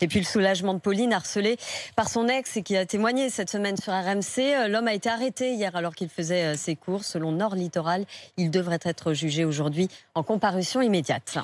Et puis le soulagement de Pauline, harcelée par son ex et qui a témoigné cette semaine sur RMC. Euh, l'homme a été arrêté hier alors qu'il faisait euh, ses cours. Selon Nord Littoral, il devrait être jugé aujourd'hui en comparution immédiate.